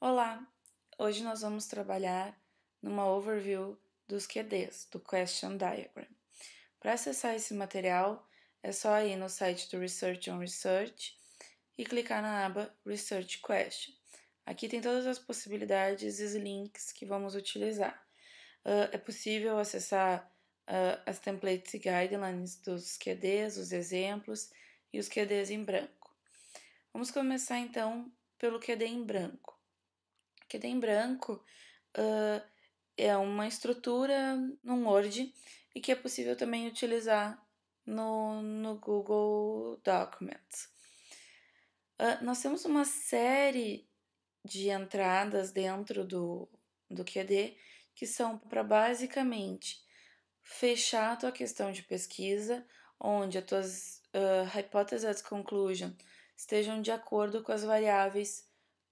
Olá! Hoje nós vamos trabalhar numa overview dos QDs, do Question Diagram. Para acessar esse material, é só ir no site do Research on Research e clicar na aba Research Question. Aqui tem todas as possibilidades e os links que vamos utilizar. Uh, é possível acessar uh, as templates e guidelines dos QDs, os exemplos e os QDs em branco. Vamos começar então pelo QD em branco que tem branco uh, é uma estrutura num Word e que é possível também utilizar no, no Google Documents. Uh, nós temos uma série de entradas dentro do, do QD que são para basicamente fechar a tua questão de pesquisa, onde as tuas uh, hypotheses conclusion estejam de acordo com as variáveis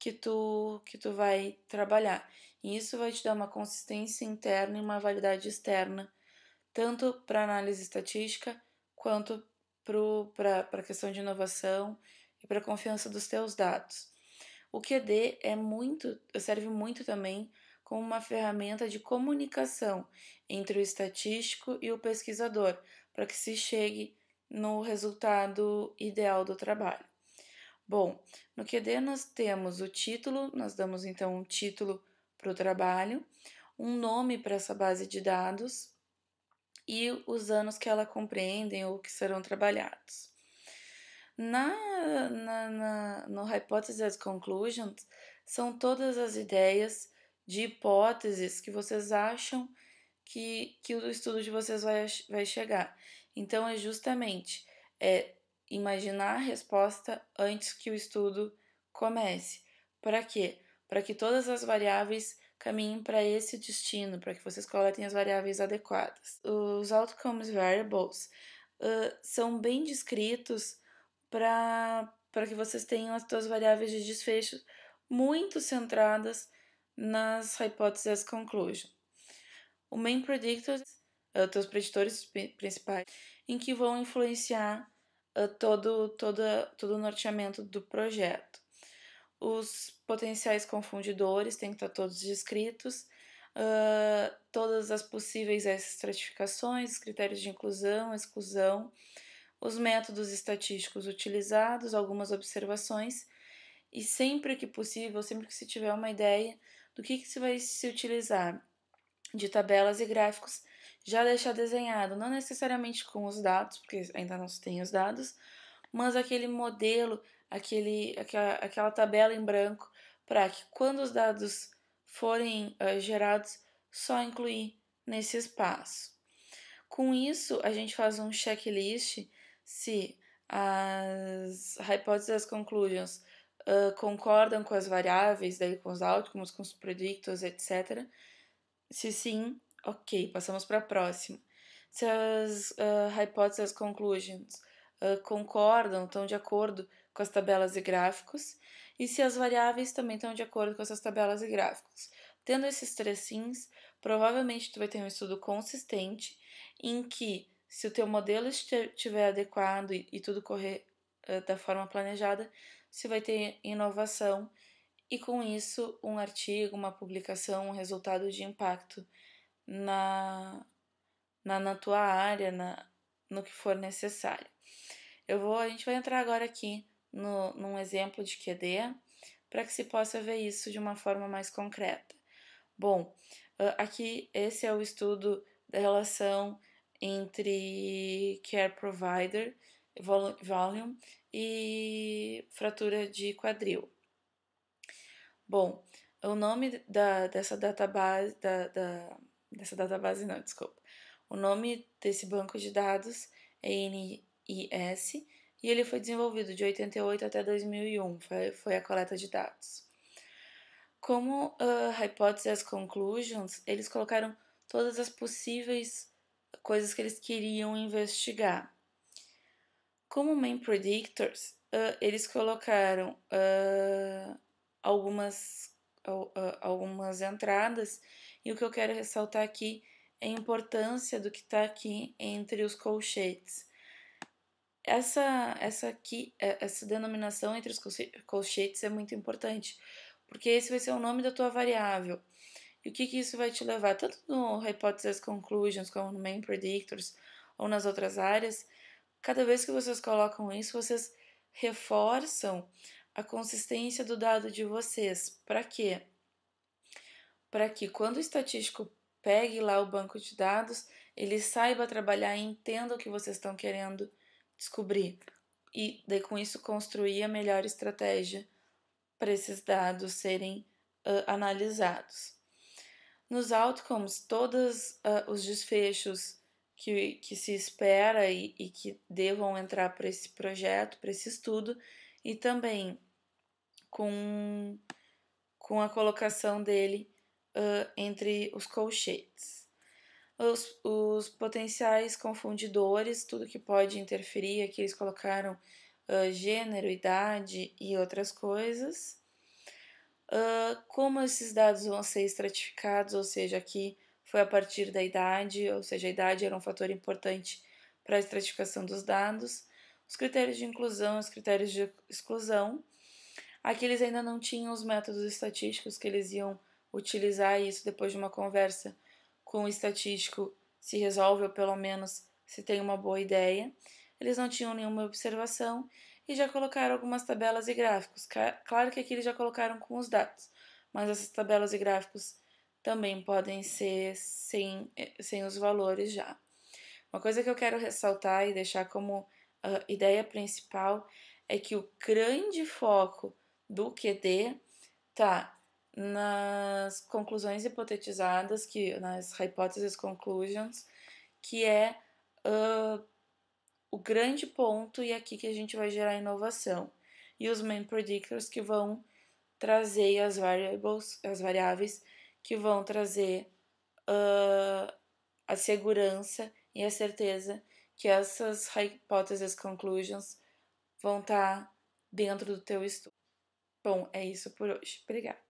que tu que tu vai trabalhar. E isso vai te dar uma consistência interna e uma validade externa, tanto para análise estatística quanto para a questão de inovação e para a confiança dos teus dados. O QD é muito, serve muito também como uma ferramenta de comunicação entre o estatístico e o pesquisador, para que se chegue no resultado ideal do trabalho. Bom, no QD nós temos o título, nós damos então um título para o trabalho, um nome para essa base de dados e os anos que ela compreendem ou que serão trabalhados. Na, na, na no Hypothesis Conclusions, são todas as ideias de hipóteses que vocês acham que, que o estudo de vocês vai, vai chegar. Então, é justamente é, imaginar a resposta antes que o estudo comece. Para quê? Para que todas as variáveis caminhem para esse destino, para que vocês coletem as variáveis adequadas. Os outcomes variables uh, são bem descritos para que vocês tenham as suas variáveis de desfecho muito centradas nas hipóteses conclusion. O main predictors, uh, os preditores principais, em que vão influenciar todo, todo todo o norteamento do projeto. Os potenciais confundidores têm que estar todos descritos, uh, todas as possíveis estratificações, critérios de inclusão, exclusão, os métodos estatísticos utilizados, algumas observações, e sempre que possível, sempre que se tiver uma ideia do que, que se vai se utilizar de tabelas e gráficos, já deixar desenhado, não necessariamente com os dados, porque ainda não se tem os dados, mas aquele modelo, aquele, aquela, aquela tabela em branco, para que quando os dados forem uh, gerados, só incluir nesse espaço. Com isso, a gente faz um checklist se as hipóteses conclusions uh, concordam com as variáveis, daí com os outcomes, com os predictors, etc. Se sim, Ok, passamos para a próxima. Se as uh, ah, hipóteses conclusions uh, concordam, estão de acordo com as tabelas e gráficos, e se as variáveis também estão de acordo com essas tabelas e gráficos. Tendo esses três sims, provavelmente tu vai ter um estudo consistente em que, se o teu modelo estiver adequado e, e tudo correr uh, da forma planejada, você vai ter inovação e, com isso, um artigo, uma publicação, um resultado de impacto na, na, na tua área, na, no que for necessário. Eu vou, a gente vai entrar agora aqui no, num exemplo de QD para que se possa ver isso de uma forma mais concreta. Bom, ah, aqui esse é o estudo da relação entre care provider, volume e fratura de quadril. Bom, o nome da, dessa database, da, da, dessa database não, desculpa. O nome desse banco de dados é NIS e ele foi desenvolvido de 88 até 2001, foi, foi a coleta de dados. Como uh, ah, a conclusions, eles colocaram todas as possíveis coisas que eles queriam investigar. Como main predictors, uh, eles colocaram uh, algumas algumas entradas, e o que eu quero ressaltar aqui é a importância do que está aqui entre os colchetes. Essa, essa, aqui, é, essa denominação entre os colchetes é muito importante, porque esse vai ser o nome da tua variável. E o que, que isso vai te levar, tanto no Hypothesis Conclusions como no Main Predictors ou nas outras áreas, cada vez que vocês colocam isso, vocês reforçam a consistência do dado de vocês. Para quê? Para que quando o estatístico pegue lá o banco de dados, ele saiba trabalhar e entenda o que vocês estão querendo descobrir. E daí com isso construir a melhor estratégia para esses dados serem uh, analisados. Nos outcomes, todos uh, os desfechos que, que se espera e, e que devam entrar para esse projeto, para esse estudo, e também com, com a colocação dele uh, entre os colchetes. Os, os, potenciais confundidores, tudo que pode interferir, aqui eles colocaram uh, gênero, idade e outras coisas. Uh, como esses dados vão ser estratificados, ou seja, aqui foi a partir da idade, ou seja, a idade era um fator importante para a estratificação dos dados. Os critérios de inclusão, os critérios de exclusão, Aqui eles ainda não tinham os métodos estatísticos que eles iam utilizar, e isso depois de uma conversa com o estatístico se resolve, ou pelo menos se tem uma boa ideia. Eles não tinham nenhuma observação e já colocaram algumas tabelas e gráficos. Claro que aqui eles já colocaram com os dados, mas essas tabelas e gráficos também podem ser sem, eh, sem os valores já. Uma coisa que eu quero ressaltar e deixar como uh, ideia principal é que o grande foco do QD tá nas conclusões hipotetizadas, que nas hypothesis conclusions, que é uh, o grande ponto e aqui que a gente vai gerar inovação. E os main predictors que vão trazer as variables, as variáveis que vão trazer uh, a segurança e a certeza que essas hypotheses conclusions vão estar tá dentro do teu estudo. Bom, é isso por hoje. Obrigada.